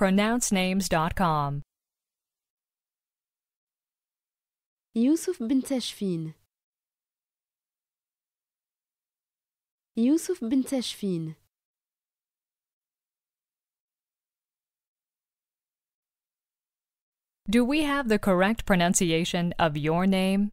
pronouncenames.com. Yusuf بن Yusuf يوسف بن تشفين Do we have the correct pronunciation of your name?